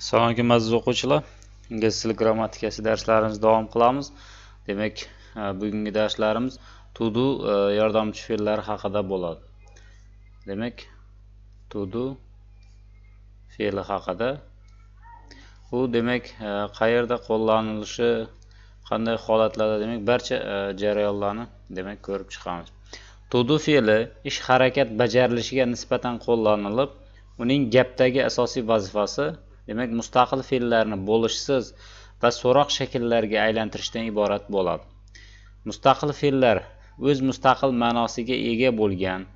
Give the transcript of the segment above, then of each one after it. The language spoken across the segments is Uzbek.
assalomu alaykum aziz o'quvchilar ingliz tili grammatikasi darslarimizni davom qilamiz demak e, bugungi darslarimiz to do e, yordamchi fe'llar haqida bo'ladi demak to do fe'li haqida u demak e, qayerda qo'llanilishi qanday holatlarda demak barcha jarayonlarni demak ko'rib chiqamiz to do fe'li ish harakat bajarilishiga nisbatan qo'llanilib uning gapdagi asosiy vazifasi demak mustaqil fe'llarni bo'lishsiz va so'roq shakllarga aylantirishdan iborat bo'ladi mustaqil fe'llar o'z mustaqil ma'nosiga ega bo'lgan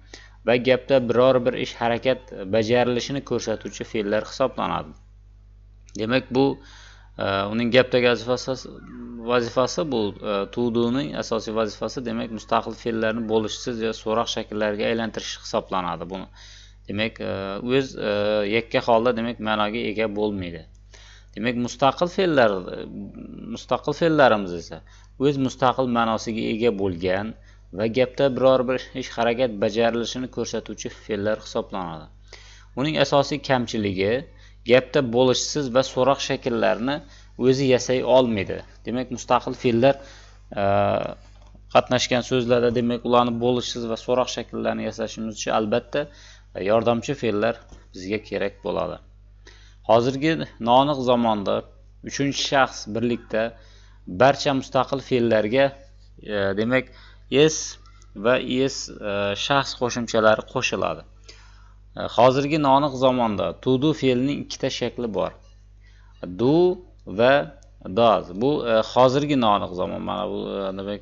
va gapda biror bir ish harakat bajarilishini ko'rsatuvchi fe'llar hisoblanadi demak bu e, uning gapdagi vazifasi vazifasi bu e, tuduning asosiy vazifasi demak mustaqil fe'llarni bo'lishsiz yo so'roq shakllariga aylantirish hisoblanadi buni demak e, o'z e, yakka holda demak ma'noga ega bo'lmaydi demak mustaqil fe'llar mustaqil fe'llarimiz esa o'z mustaqil ma'nosiga ega bo'lgan va gapda biror bir ish harakat bajarilishini ko'rsatuvchi fe'llar hisoblanadi uning asosiy kamchiligi gapda bo'lishsiz va so'roq shakllarini o'zi yasay olmaydi demak mustaqil fe'llar e, qatnashgan so'zlarda demak ularni bo'lishsiz va so'roq shakllarini yasashimiz uchun albatta yordamchi fe'llar bizga kerak bo'ladi hozirgi noaniq zamonda uchinchi shaxs birlikda barcha mustaqil fe'llarga e, demak es va es e, shaxs qo'shimchalari qo'shiladi e, hozirgi noaniq zamonda to do fe'lining ikkita shakli bor do va does bu e, hozirgi noaniq zamon mana bu demak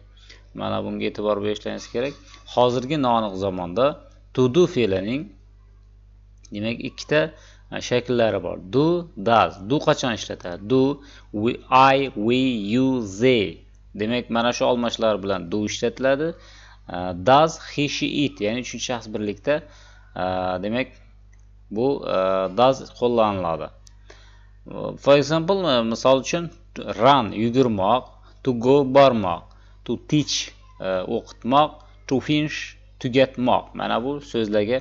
mana bunga e'tibor berishlaringiz kerak hozirgi noaniq zamonda to do fe'lining demak ikkita e, shakllari bor do does do qachon ishlatadi do we, i we you they demak mana shu almashlar bilan do ishlatiladi e, does he she it ya'ni uchinchi shaxs birlikda e, demak bu does qo'llaniladi for example misol uchun run yugurmoq to go bormoq to teach o'qitmoq to finish tugatmoq mana bu so'zlarga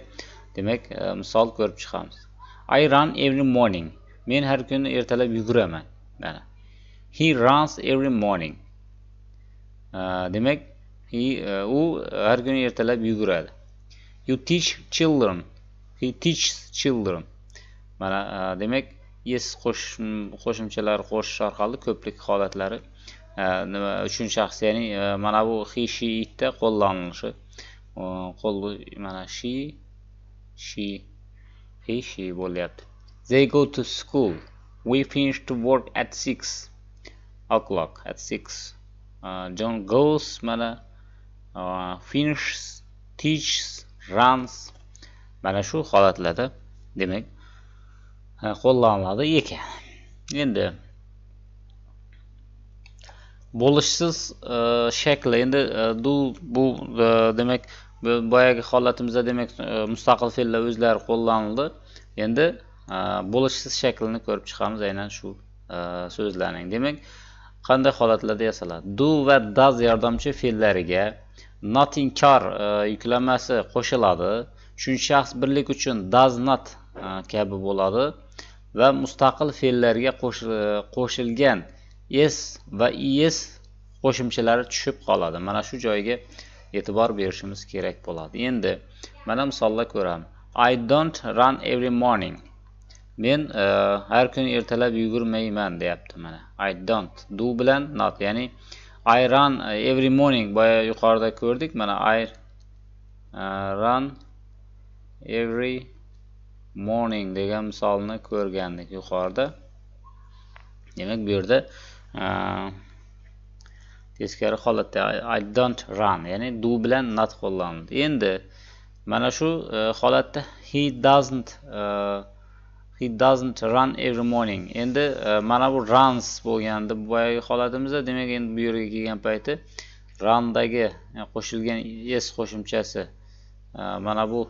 demak e, misol ko'rib chiqamiz i run every morning men har kuni ertalab yuguraman mana he runs every morning e, demak e, u har kuni ertalab yuguradi you teach children he teaches children mana demak yes qo'shimchalar qo'shish orqali ko'plik holatlari nima uchun shaxs ya'ni mana bu he she itda qo'llanilishi qo'l mana she she, he, she बोले They go to school. We finish to work at six o'clock. At six. Uh, John goes. Mana uh, finishes, teaches, runs. Mana shu holatlarda demak qo'llaniladi ekan. Endi bo'lishsiz shakli uh, endi uh, bu uh, demak bu boyagi holatimizda demak e, mustaqil fe'llar o'zlari qo'llanildi endi e, bo'lishsiz shaklini ko'rib chiqamiz aynan shu e, so'zlarning demak qanday holatlarda yasaladi do va does yordamchi fe'llariga not inkor yuklamasi qo'shiladi uchinchi shaxs birlik uchun does not kabi bo'ladi va mustaqil fe'llarga qo'shilgan s va es qo'shimchalari tushib qoladi mana shu joyga e'tibor berishimiz kerak bo'ladi endi mana misollar ko'ramiz i don't run every morning men e, har kuni ertalab yugurmayman deyapti mana i don't do bilan not ya'ni i run e, every morning boya yuqorida ko'rdik mana i uh, run every morning degan misolni ko'rgandik yuqorida demak bu yerda uh, teskari holatda i don't run ya'ni do bilan not qo'llanildi endi mana shu e, holatda he doesn't e, he doesn't run every morning endi e, mana bu runs bo'lgandi boyagi holatimizda demak endi bu yerga kelgan payti rundagi qo'shilgan s qo'shimchasi mana bu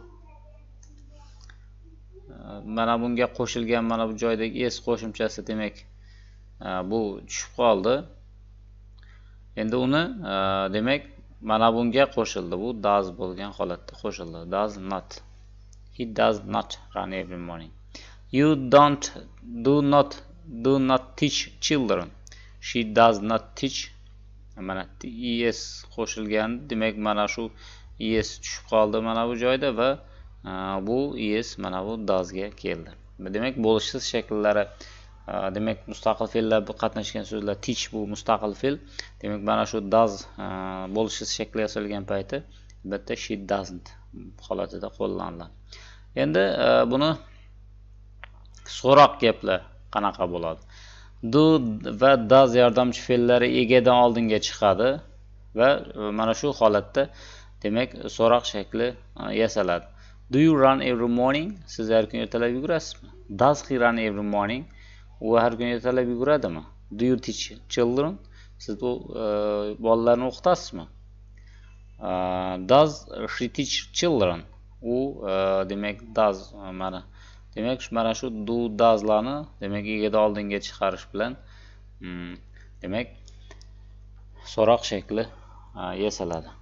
mana bunga qo'shilgan mana bu joydagi s qo'shimchasi demak bu tushib qoldi endi uni e, demak mana bunga qo'shildi bu does bo'lgan holatda qo'shildi does not he does not run every morning you don't do not do not teach children she does not teach mana es qo'shilgan demak mana shu es tushib qoldi mana bu joyda va e, bu es mana bu doesga keldi demak bo'lishsiz shakllari Э, demak mustaqil fe'llar qatnashgan so'zlar teach bu mustaqil fe'l demak mana shu does bo'lishi shakli yasalgan payti albatta she doesn't holatida qo'llaniladi endi e, buni so'roq gaplar qanaqa bo'ladi do va does yordamchi fe'llari egadan oldinga chiqadi va e, mana shu holatda demak so'roq shakli e, yasaladi do you run every morning siz har kuni ertalab yugurasizmi does he run every morning u har kuni ertalab yuguradimi do you teach children siz bu e, bolalarni o'qitasizmi e, does she teach children u e, demak does mana demak mana shu do doeslarni demak egada oldinga chiqarish bilan mm, demak so'roq shakli yasaladi